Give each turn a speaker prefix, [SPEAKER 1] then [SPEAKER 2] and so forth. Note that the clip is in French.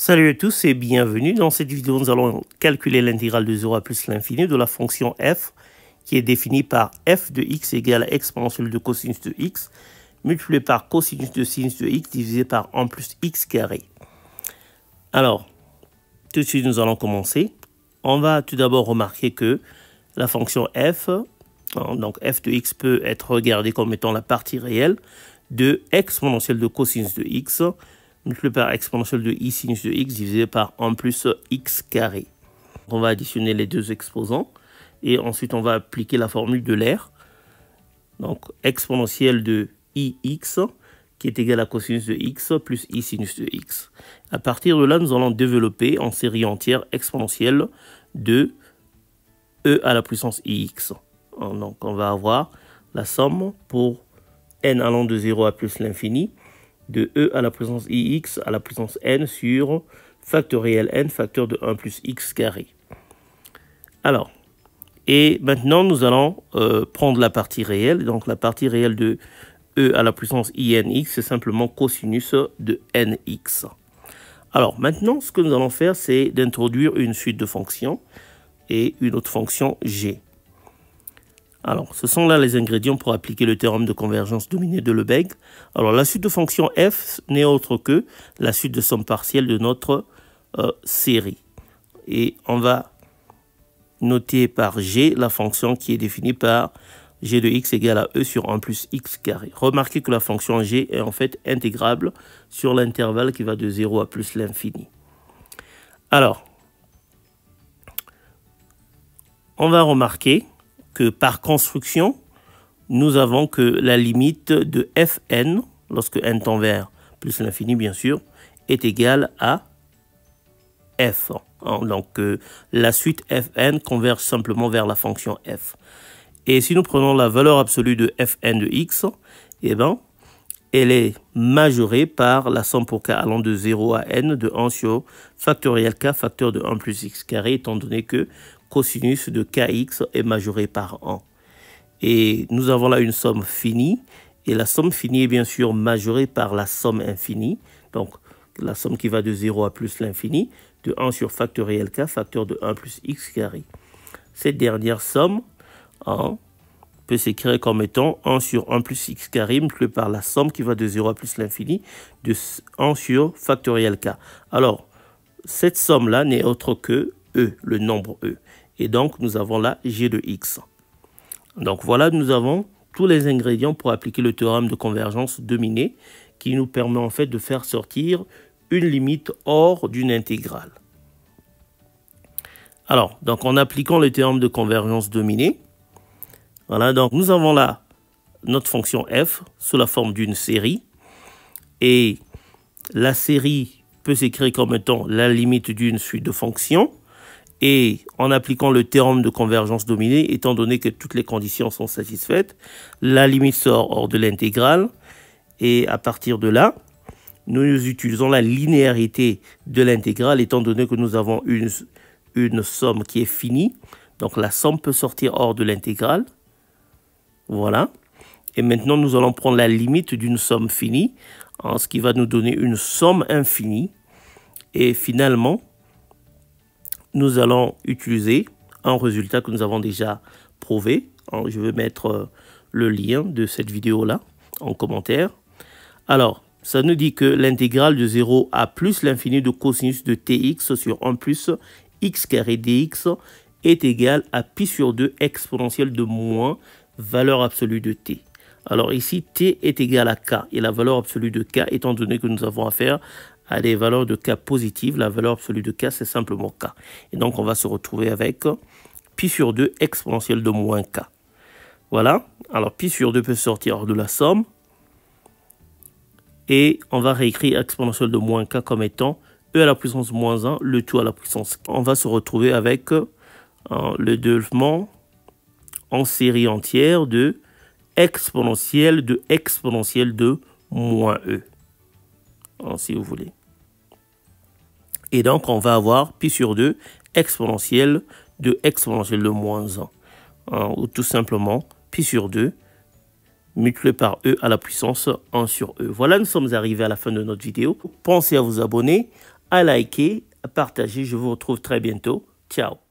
[SPEAKER 1] Salut à tous et bienvenue. Dans cette vidéo, nous allons calculer l'intégrale de 0 à plus l'infini de la fonction f qui est définie par f de x égale à exponentielle de cosinus de x multiplié par cosinus de sinus de x divisé par 1 plus x carré. Alors, tout de suite, nous allons commencer. On va tout d'abord remarquer que la fonction f, hein, donc f de x peut être regardée comme étant la partie réelle de exponentielle de cosinus de x multiplié par exponentielle de i sinus de x divisé par 1 plus x carré. On va additionner les deux exposants et ensuite on va appliquer la formule de l'air. Donc exponentielle de I X qui est égal à cosinus de x plus i sinus de x. À partir de là, nous allons développer en série entière exponentielle de e à la puissance x. Hein, donc on va avoir la somme pour n allant de 0 à plus l'infini de e à la puissance ix à la puissance n sur factoriel n, facteur de 1 plus x carré. Alors, et maintenant nous allons euh, prendre la partie réelle. Donc la partie réelle de e à la puissance inx, c'est simplement cosinus de nx. Alors maintenant, ce que nous allons faire, c'est d'introduire une suite de fonctions et une autre fonction g. Alors, ce sont là les ingrédients pour appliquer le théorème de convergence dominé de Lebesgue. Alors, la suite de fonction f n'est autre que la suite de somme partielle de notre euh, série. Et on va noter par g la fonction qui est définie par g de x égale à e sur 1 plus x carré. Remarquez que la fonction g est en fait intégrable sur l'intervalle qui va de 0 à plus l'infini. Alors, on va remarquer par construction, nous avons que la limite de fn, lorsque n tend vers plus l'infini bien sûr, est égale à f. Hein, donc euh, la suite fn converge simplement vers la fonction f. Et si nous prenons la valeur absolue de fn de x, eh ben, elle est majorée par la somme pour k allant de 0 à n de 1 sur factoriel k facteur de 1 plus x carré étant donné que cosinus de kx est majoré par 1. Et nous avons là une somme finie et la somme finie est bien sûr majorée par la somme infinie. Donc la somme qui va de 0 à plus l'infini de 1 sur factoriel k facteur de 1 plus x carré. Cette dernière somme, en hein, peut s'écrire comme étant 1 sur 1 plus x carré multiplié par la somme qui va de 0 à plus l'infini de 1 sur factoriel k. Alors, cette somme-là n'est autre que e, le nombre e. Et donc, nous avons là g de x. Donc voilà, nous avons tous les ingrédients pour appliquer le théorème de convergence dominé qui nous permet en fait de faire sortir une limite hors d'une intégrale. Alors, donc en appliquant le théorème de convergence dominée voilà, donc nous avons là notre fonction f sous la forme d'une série. Et la série peut s'écrire comme étant la limite d'une suite de fonctions. Et en appliquant le théorème de convergence dominée, étant donné que toutes les conditions sont satisfaites, la limite sort hors de l'intégrale. Et à partir de là, nous utilisons la linéarité de l'intégrale, étant donné que nous avons une, une somme qui est finie. Donc la somme peut sortir hors de l'intégrale. Voilà. Et maintenant, nous allons prendre la limite d'une somme finie, en ce qui va nous donner une somme infinie. Et finalement, nous allons utiliser un résultat que nous avons déjà prouvé. Je vais mettre euh, le lien de cette vidéo-là en commentaire. Alors, ça nous dit que l'intégrale de 0 à plus l'infini de cosinus de tx sur 1 plus x carré dx est égale à pi sur 2 exponentielle de moins valeur absolue de t. Alors ici, t est égal à k et la valeur absolue de k, étant donné que nous avons affaire à des valeurs de k positives, la valeur absolue de k, c'est simplement k. Et donc, on va se retrouver avec pi sur 2 exponentielle de moins k. Voilà. Alors, pi sur 2 peut sortir de la somme. Et on va réécrire exponentielle de moins k comme étant e à la puissance moins 1, le tout à la puissance On va se retrouver avec euh, le développement en série entière de exponentielle de exponentielle de moins e. Hein, si vous voulez. Et donc, on va avoir pi sur 2 exponentielle de exponentielle de moins 1. Hein, ou tout simplement pi sur 2 multiplié par e à la puissance 1 sur e. Voilà, nous sommes arrivés à la fin de notre vidéo. Pensez à vous abonner, à liker, à partager. Je vous retrouve très bientôt. Ciao